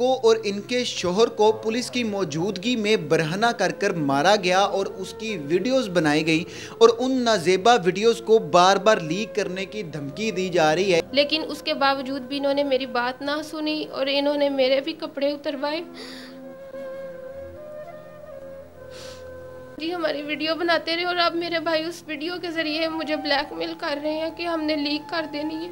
को और इनके शोहर को पुलिस की मौजूदगी में बरहना कर कर मारा गया और उसकी वीडियोस बनाई गई और उन नाजेबा वीडियोस को बार बार लीक करने की धमकी दी जा रही है लेकिन उसके बावजूद भी इन्होंने मेरी बात ना सुनी और इन्होंने मेरे भी कपड़े उतरवाए जी हमारी वीडियो बनाते रहे और अब मेरे भाई उस वीडियो के ज़रिए मुझे ब्लैकमेल कर रहे हैं कि हमने लीक कर देनी है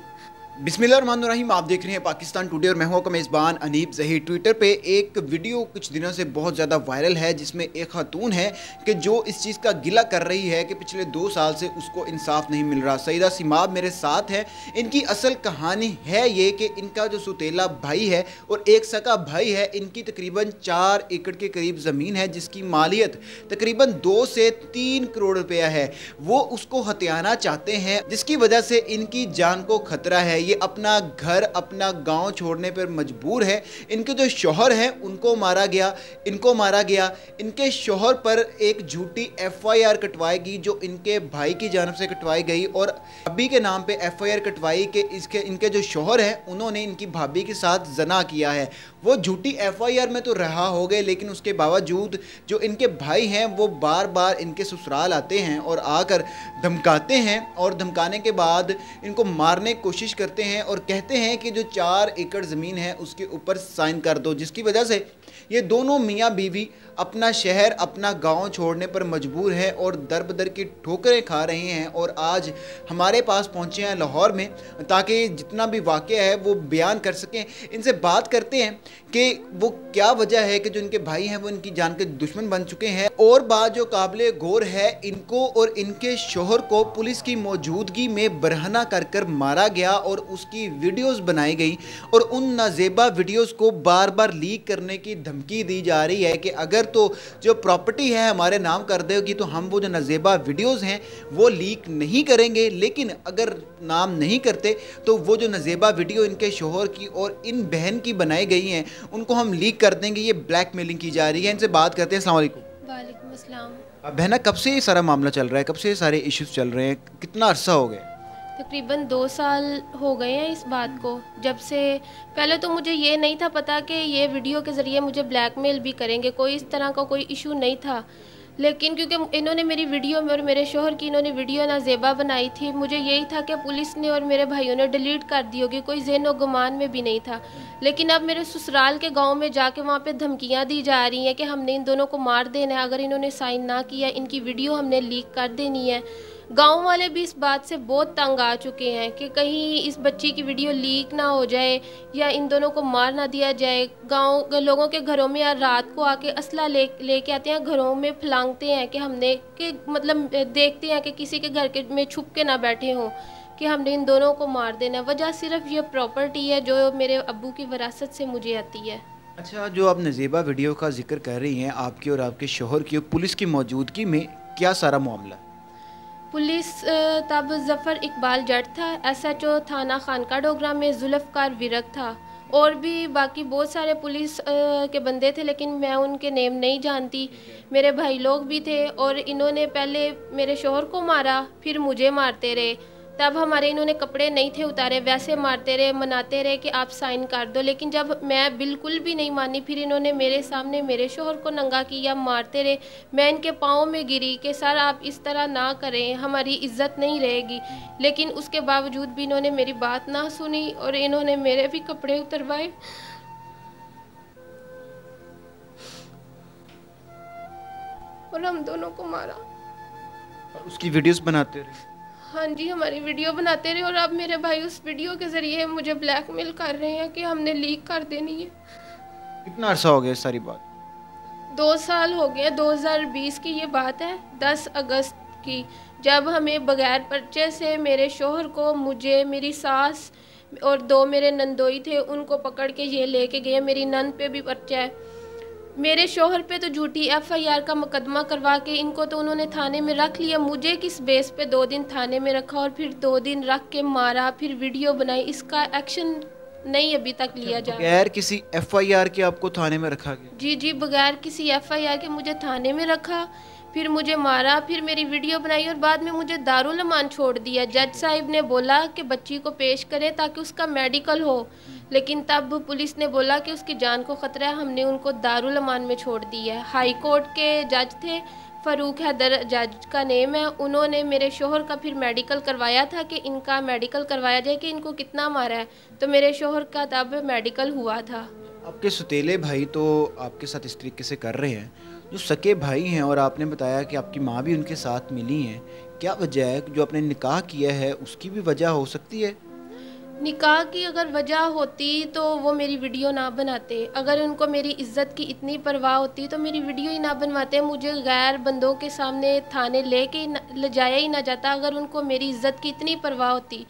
बिस्मिल्लाम आप देख रहे हैं पाकिस्तान टुडे और मैं हूं मेज़बान अनीब जही ट्विटर पे एक वीडियो कुछ दिनों से बहुत ज़्यादा वायरल है जिसमें एक खातून है कि जो इस चीज़ का गिला कर रही है कि पिछले दो साल से उसको इंसाफ नहीं मिल रहा सईदा सिमाब मेरे साथ है इनकी असल कहानी है ये कि इनका जो सुतीला भाई है और एक सका भाई है इनकी तकरीबन चार एकड़ के करीब ज़मीन है जिसकी मालियत तकरीबन दो से तीन करोड़ रुपया है वो उसको हत्याना चाहते हैं जिसकी वजह से इनकी जान को खतरा है ये अपना घर अपना गांव छोड़ने पर मजबूर है इनके जो शोहर हैं उनको मारा गया इनको मारा गया इनके शोहर पर एक झूठी एफआईआर कटवाई गई जो इनके भाई की जानब से कटवाई गई और अभी के नाम पर एफ कटवाई के इसके इनके जो शोहर हैं उन्होंने इनकी भाभी के साथ जना किया है वो झूठी एफ में तो रहा हो गए लेकिन उसके बावजूद जो इनके भाई हैं वो बार बार इनके ससुराल आते हैं और आकर धमकाते हैं और धमकाने के बाद इनको मारने की कोशिश करते करते हैं और कहते हैं कि जो चार एकड़ ज़मीन है उसके ऊपर साइन कर दो जिसकी वजह से ये दोनों मियाँ बीवी अपना शहर अपना गांव छोड़ने पर मजबूर हैं और दर बदर की ठोकरें खा रहे हैं और आज हमारे पास पहुंचे हैं लाहौर में ताकि जितना भी वाक़ है वो बयान कर सकें इनसे बात करते हैं कि वो क्या वजह है कि जो इनके भाई हैं वो इनकी जान के दुश्मन बन चुके हैं और बात जो काबिल गौर है इनको और इनके शोहर को पुलिस की मौजूदगी में बरहना कर कर मारा गया और और उसकी वीडियोस बनाई गई और उन नाजेबा वीडियोस को बार बार लीक करने की धमकी दी जा रही है कि अगर तो जो प्रॉपर्टी है हमारे नाम कर देगी तो हम वो जो नाजेबा वीडियोस हैं वो लीक नहीं करेंगे लेकिन अगर नाम नहीं करते तो वो जो नजेबा वीडियो इनके शोहर की और इन बहन की बनाई गई हैं उनको हम लीक कर देंगे ये ब्लैक मेलिंग की जा रही है इनसे बात करते हैं असल बहना कब से ये सारा मामला चल रहा है कब से ये सारे इश्यूज चल रहे हैं कितना अरसा हो गया तकरीबन दो साल हो गए हैं इस बात को जब से पहले तो मुझे ये नहीं था पता कि ये वीडियो के ज़रिए मुझे ब्लैकमेल भी करेंगे कोई इस तरह का कोई इशू नहीं था लेकिन क्योंकि इन्होंने मेरी वीडियो में और मेरे शोहर की इन्होंने वीडियो ना जेबा बनाई थी मुझे यही था कि पुलिस ने और मेरे भाइयों ने डिलीट कर दी होगी कोई जहन व गुमान में भी नहीं था लेकिन अब मेरे ससुराल के गांव में जाके वहाँ पे धमकियाँ दी जा रही हैं कि हमने इन दोनों को मार देना है अगर इन्होंने साइन ना किया इनकी वीडियो हमने लीक कर देनी है गांव वाले भी इस बात से बहुत तंग आ चुके हैं कि कहीं इस बच्ची की वीडियो लीक ना हो जाए या इन दोनों को मार ना दिया जाए गांव लोगों के घरों में या रात को आके असला ले लेके आते हैं घरों में फलांगते हैं कि हमने के मतलब देखते हैं कि किसी के घर के में छुप के ना बैठे हों कि हमने इन दोनों को मार देना वजह सिर्फ ये प्रॉपर्टी है जो मेरे अबू की विरासत से मुझे आती है अच्छा जो आप नज़ीबा वीडियो का जिक्र कर रही हैं आपके और आपके शोहर की पुलिस की मौजूदगी में क्या सारा मामला पुलिस तब जफ़र इकबाल जट था एसएचओ थाना खानका डोगरा में जुल्फ़कार विरक था और भी बाकी बहुत सारे पुलिस के बंदे थे लेकिन मैं उनके नेम नहीं जानती मेरे भाई लोग भी थे और इन्होंने पहले मेरे शोहर को मारा फिर मुझे मारते रहे तब हमारे इन्होंने कपड़े नहीं थे उतारे वैसे मारते रहे मनाते रहे कि आप साइन कर दो लेकिन जब मैं बिल्कुल भी नहीं मानी फिर इन्होंने मेरे सामने मेरे शोहर को नंगा किया मारते रहे मैं इनके पाँव में गिरी कि सर आप इस तरह ना करें हमारी इज्जत नहीं रहेगी लेकिन उसके बावजूद भी इन्होंने मेरी बात ना सुनी और इन्होंने मेरे भी कपड़े उतरवाए और हम दोनों को मारा उसकी वीडियोस बनाते रहे हाँ जी हमारी वीडियो बनाते रहे और अब मेरे भाई उस वीडियो के ज़रिए मुझे ब्लैकमेल कर रहे हैं कि हमने लीक कर देनी है कितना अरसा हो गया सारी बात दो साल हो गए 2020 की ये बात है 10 अगस्त की जब हमें बगैर पर्चे से मेरे शोहर को मुझे मेरी सास और दो मेरे नंदोई थे उनको पकड़ के ये लेके गए मेरी नंद पे भी पर्चा है मेरे शोहर पे तो झूठी एफआईआर का मुकदमा करवा के इनको तो उन्होंने थाने में रख लिया मुझे किस बेस पे दो दिन थाने में रखा और फिर दो दिन रख के मारा फिर वीडियो बनाई इसका एक्शन नहीं अभी तक अच्छा, लिया तो जा बगैर किसी एफआईआर के आपको थाने में रखा गया जी जी बगैर किसी एफआईआर के मुझे थाने में रखा फिर मुझे मारा फिर मेरी वीडियो बनाई और बाद में मुझे दारुल अमान छोड़ दिया जज साहिब ने बोला कि बच्ची को पेश करें ताकि उसका मेडिकल हो लेकिन तब पुलिस ने बोला कि उसकी जान को ख़तरा है हमने उनको दारुल अमान में छोड़ दी है हाई कोर्ट के जज थे फ़ारूक हैदर जज का नेम है उन्होंने मेरे शोहर का फिर मेडिकल करवाया था कि इनका मेडिकल करवाया जाए कि इनको कितना मारा है तो मेरे शोहर का तब मेडिकल हुआ था आपके सुतेले भाई तो आपके साथ इस तरीके से कर रहे हैं जो सके भाई हैं और आपने बताया कि आपकी माँ भी उनके साथ मिली हैं क्या वजह है जो आपने निकाह किया है उसकी भी वजह हो सकती है निकाह की अगर वजह होती तो वो मेरी वीडियो ना बनाते अगर उनको मेरी इज़्ज़त की इतनी परवाह होती तो मेरी वीडियो ही ना बनवाते मुझे गैर बंदों के सामने थाने ले के ले जाया ही ना जाता अगर उनको मेरी इज़्ज़त की इतनी परवाह होती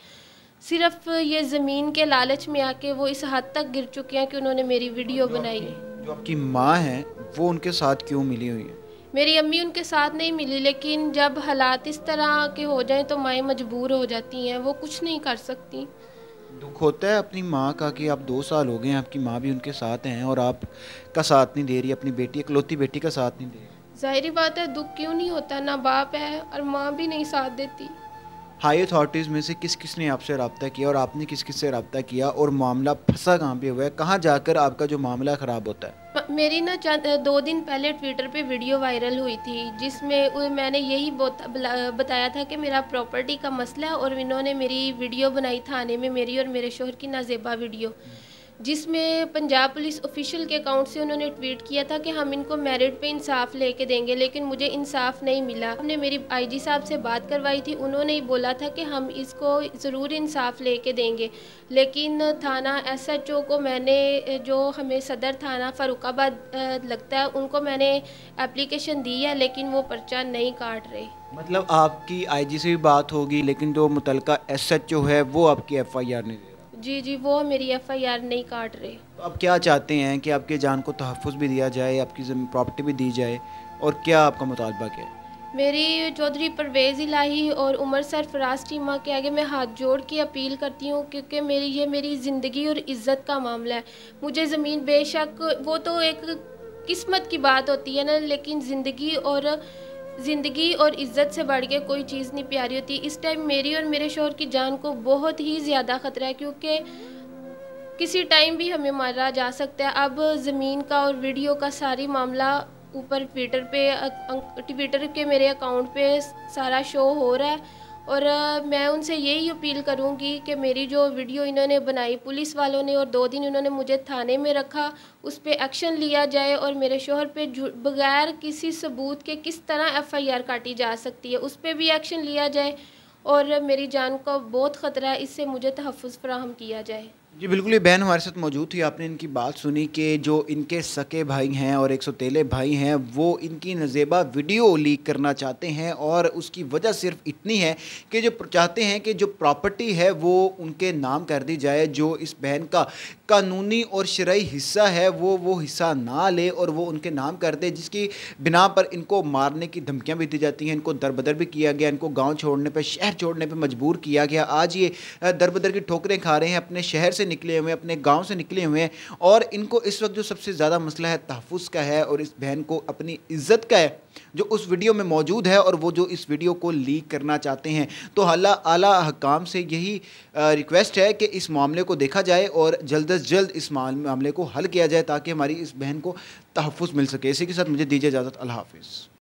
सिर्फ ये ज़मीन के लालच में आके वो इस हद तक गिर चुके हैं कि उन्होंने मेरी वीडियो बनाई जो आपकी माँ है वो उनके साथ क्यों मिली हुई है मेरी अम्मी उनके साथ नहीं मिली लेकिन जब हालात इस तरह के हो जाएं तो माएँ मजबूर हो जाती हैं वो कुछ नहीं कर सकती दुख होता है अपनी माँ का कि आप दो साल हो गए हैं आपकी माँ भी उनके साथ हैं और आप का साथ नहीं दे रही अपनी बेटी इकलौती बेटी का साथ नहीं दे रही जाहिर बात है दुख क्यों नहीं होता ना बाप है और माँ भी नहीं साथ देती हाई अथॉरिटीज़ में से किस किस ने आपसे रबता किया और आपने किस किस से रबता किया और मामला फंसा कहाँ पे हुआ है कहाँ जाकर आपका जो मामला ख़राब होता है मेरी ना चंद दो दिन पहले ट्विटर पे वीडियो वायरल हुई थी जिसमें मैंने यही बताया था कि मेरा प्रॉपर्टी का मसला और इन्होंने मेरी वीडियो बनाई थाने में मेरी और मेरे शोहर की नाजेबा वीडियो हम्म। जिसमें पंजाब पुलिस ऑफिशियल के अकाउंट से उन्होंने ट्वीट किया था कि हम इनको मेरिट पे इंसाफ लेके देंगे लेकिन मुझे इंसाफ नहीं मिला हमने मेरी आईजी साहब से बात करवाई थी उन्होंने ही बोला था कि हम इसको ज़रूर इंसाफ लेके देंगे लेकिन थाना एसएचओ को मैंने जो हमें सदर थाना फरुखाबाद लगता है उनको मैंने एप्लीकेशन दी है लेकिन वो पर्चा नहीं काट रहे मतलब आपकी जी से भी बात होगी लेकिन जो मुतलका ओ है वो आपकी आर नहीं दे जी जी वो मेरी एफआईआर नहीं काट रहे तो आप क्या चाहते हैं कि आपके जान को तहफ़ भी दिया जाए आपकी प्रॉपर्टी भी दी जाए और क्या आपका मुतालबा क्या है मेरी चौधरी परवेज़ इलाही और उमर सरफराज टीमा के आगे मैं हाथ जोड़ के अपील करती हूँ क्योंकि मेरी ये मेरी ज़िंदगी और इज़्ज़त का मामला है मुझे ज़मीन बेशक वो तो एक किस्मत की बात होती है ना लेकिन ज़िंदगी और ज़िंदगी और इज़्ज़त से बढ़ के कोई चीज़ नहीं प्यारी होती इस टाइम मेरी और मेरे शोहर की जान को बहुत ही ज़्यादा ख़तरा है क्योंकि किसी टाइम भी हमें मारा जा सकता है अब ज़मीन का और वीडियो का सारी मामला ऊपर ट्विटर पे ट्विटर अं, के मेरे अकाउंट पे सारा शो हो रहा है और मैं उनसे यही अपील करूँगी कि मेरी जो वीडियो इन्होंने बनाई पुलिस वालों ने और दो दिन इन्होंने मुझे थाने में रखा उस पर एक्शन लिया जाए और मेरे शोहर पे बगैर किसी सबूत के किस तरह एफआईआर काटी जा सकती है उस पर भी एक्शन लिया जाए और मेरी जान को बहुत ख़तरा है इससे मुझे तहफ़ फ़राहम किया जाए जी बिल्कुल ये बहन हमारे साथ मौजूद थी आपने इनकी बात सुनी कि जो इनके सके भाई हैं और एक सौ तेले भाई हैं वो इनकी नजेबा वीडियो लीक करना चाहते हैं और उसकी वजह सिर्फ इतनी है कि जो चाहते हैं कि जो प्रॉपर्टी है वो उनके नाम कर दी जाए जो इस बहन का कानूनी और शराय हिस्सा है वो वो हिस्सा ना ले और वो उनके नाम कर दे जिसकी बिना पर इनको मारने की धमकियाँ भी दी जाती हैं इनको दरबदर भी किया गया इनको गाँव छोड़ने पर शहर छोड़ने पर मजबूर किया गया आज ये दरबदर की ठोकरें खा रहे हैं अपने शहर से निकले हुए अपने गाँव से निकले हुए हैं और इनको इस वक्त जो सबसे ज़्यादा मसला है तहफ़ का है और इस बहन को अपनी इज़्ज़त का है जो उस वीडियो में मौजूद है और वो जो इस वीडियो को लीक करना चाहते हैं तो हल्ला आला हकाम से यही रिक्वेस्ट है कि इस मामले को देखा जाए और जल्द अज जल्द इस मामले को हल किया जाए ताकि हमारी इस बहन को तहफ़ मिल सके इसी के साथ मुझे दीजिए इजाज़त अल्लाह हाफिज़